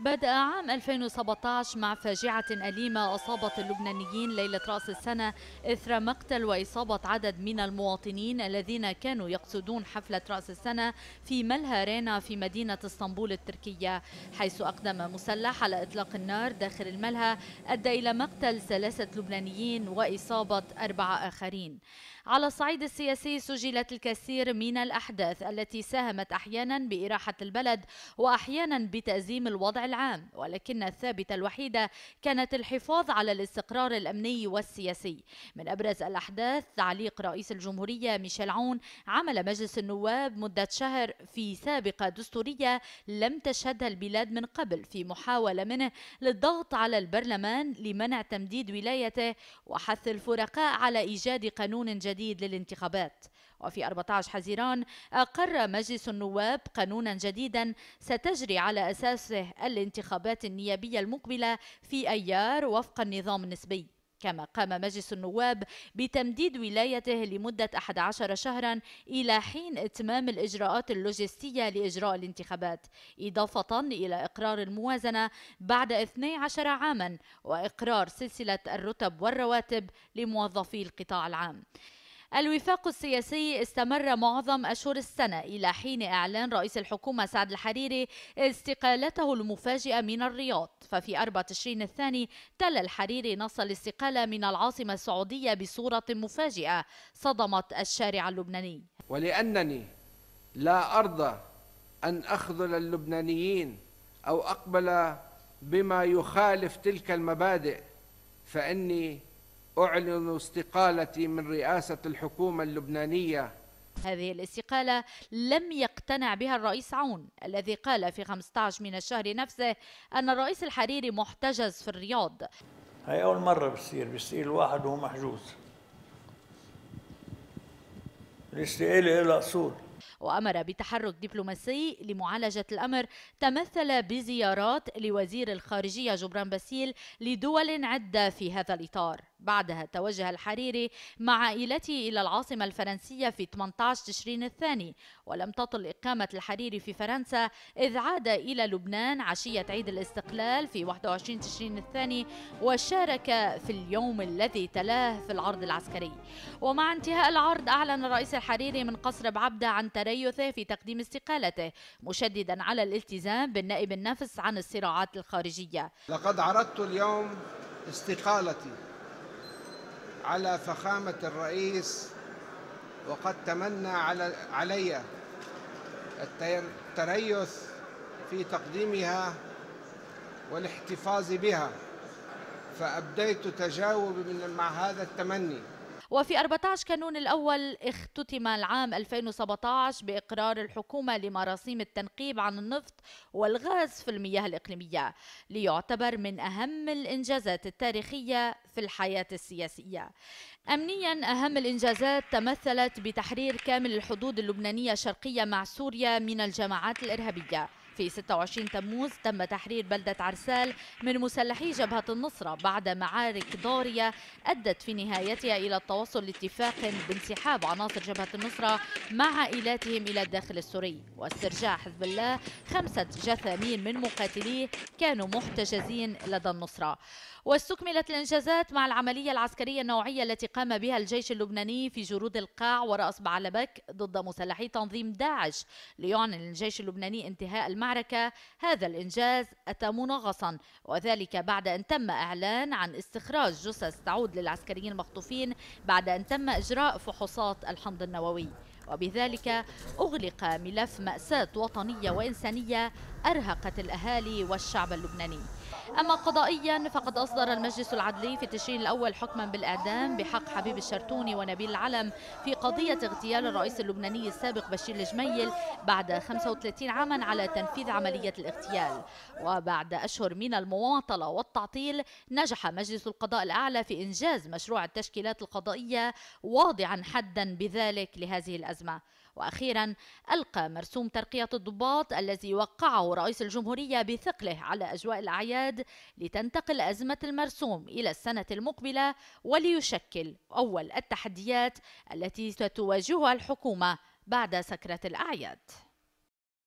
بدأ عام 2017 مع فاجعة أليمة أصابت اللبنانيين ليلة رأس السنة إثر مقتل وإصابة عدد من المواطنين الذين كانوا يقصدون حفلة رأس السنة في ملهى رينا في مدينة اسطنبول التركية حيث أقدم مسلح على إطلاق النار داخل الملهى أدى إلى مقتل ثلاثة لبنانيين وإصابة أربعة آخرين على الصعيد السياسي سجلت الكثير من الأحداث التي ساهمت أحيانا بإراحة البلد وأحيانا بتأزيم الوضع العام ولكن الثابتة الوحيدة كانت الحفاظ على الاستقرار الأمني والسياسي من أبرز الأحداث تعليق رئيس الجمهورية ميشيل عون عمل مجلس النواب مدة شهر في سابقة دستورية لم تشهدها البلاد من قبل في محاولة منه للضغط على البرلمان لمنع تمديد ولايته وحث الفرقاء على إيجاد قانون جديد جديد للانتخابات وفي 14 حزيران أقر مجلس النواب قانونا جديدا ستجري على أساسه الانتخابات النيابية المقبلة في أيار وفق النظام النسبي كما قام مجلس النواب بتمديد ولايته لمدة 11 شهرا إلى حين إتمام الإجراءات اللوجستية لإجراء الانتخابات إضافة إلى إقرار الموازنة بعد 12 عاما وإقرار سلسلة الرتب والرواتب لموظفي القطاع العام الوفاق السياسي استمر معظم أشهر السنة إلى حين إعلان رئيس الحكومة سعد الحريري استقالته المفاجئة من الرياض ففي 24 تشرين الثاني تل الحريري نص الاستقالة من العاصمة السعودية بصورة مفاجئة صدمت الشارع اللبناني ولأنني لا أرضى أن أخذل اللبنانيين أو أقبل بما يخالف تلك المبادئ فإني أعلن استقالتي من رئاسة الحكومة اللبنانية هذه الاستقالة لم يقتنع بها الرئيس عون الذي قال في 15 من الشهر نفسه أن الرئيس الحريري محتجز في الرياض هاي أول مرة بتصير بيصير الواحد وهو محجوز الاستقالة إلى أصول وأمر بتحرك دبلوماسي لمعالجة الأمر تمثل بزيارات لوزير الخارجية جبران باسيل لدول عدة في هذا الإطار بعدها توجه الحريري مع عائلته إلى العاصمة الفرنسية في 18 تشرين الثاني ولم تطل إقامة الحريري في فرنسا إذ عاد إلى لبنان عشية عيد الاستقلال في 21 تشرين الثاني وشارك في اليوم الذي تلاه في العرض العسكري ومع انتهاء العرض أعلن الرئيس الحريري من قصر بعبدة عن تريثه في تقديم استقالته مشددا على الالتزام بالنائب النفس عن الصراعات الخارجية لقد عرضت اليوم استقالتي على فخامة الرئيس وقد تمنى على علي التريث في تقديمها والاحتفاظ بها فأبديت تجاوب مع هذا التمني وفي 14 كانون الأول اختتم العام 2017 بإقرار الحكومة لمراسيم التنقيب عن النفط والغاز في المياه الإقليمية ليعتبر من أهم الإنجازات التاريخية في الحياة السياسية أمنيا أهم الإنجازات تمثلت بتحرير كامل الحدود اللبنانية الشرقية مع سوريا من الجماعات الإرهابية في 26 تموز تم تحرير بلدة عرسال من مسلحي جبهة النصرة بعد معارك ضارية أدت في نهايتها إلى التوصل لاتفاق بانسحاب عناصر جبهة النصرة مع عائلاتهم إلى الداخل السوري واسترجاع حزب الله خمسة جثامين من مقاتليه كانوا محتجزين لدى النصرة واستكملت الانجازات مع العمليه العسكريه النوعيه التي قام بها الجيش اللبناني في جرود القاع وراس بعلبك ضد مسلحي تنظيم داعش ليعلن الجيش اللبناني انتهاء المعنى المعركة هذا الإنجاز أتى منغصا وذلك بعد أن تم إعلان عن استخراج جثث تعود للعسكريين المخطوفين بعد أن تم إجراء فحوصات الحمض النووي وبذلك أغلق ملف مأساة وطنية وإنسانية أرهقت الأهالي والشعب اللبناني أما قضائيا فقد أصدر المجلس العدلي في تشرين الأول حكما بالإعدام بحق حبيب الشرتوني ونبيل العلم في قضية اغتيال الرئيس اللبناني السابق بشير الجميل بعد 35 عاما على تنفيذ عملية الاغتيال وبعد أشهر من المماطلة والتعطيل نجح مجلس القضاء الأعلى في إنجاز مشروع التشكيلات القضائية واضعا حدا بذلك لهذه الأزمة الأزمة وأخيرا ألقى مرسوم ترقية الضباط الذي وقعه رئيس الجمهورية بثقله على أجواء الأعياد لتنتقل أزمة المرسوم إلى السنة المقبلة وليشكل أول التحديات التي ستواجهها الحكومة بعد سكرة الأعياد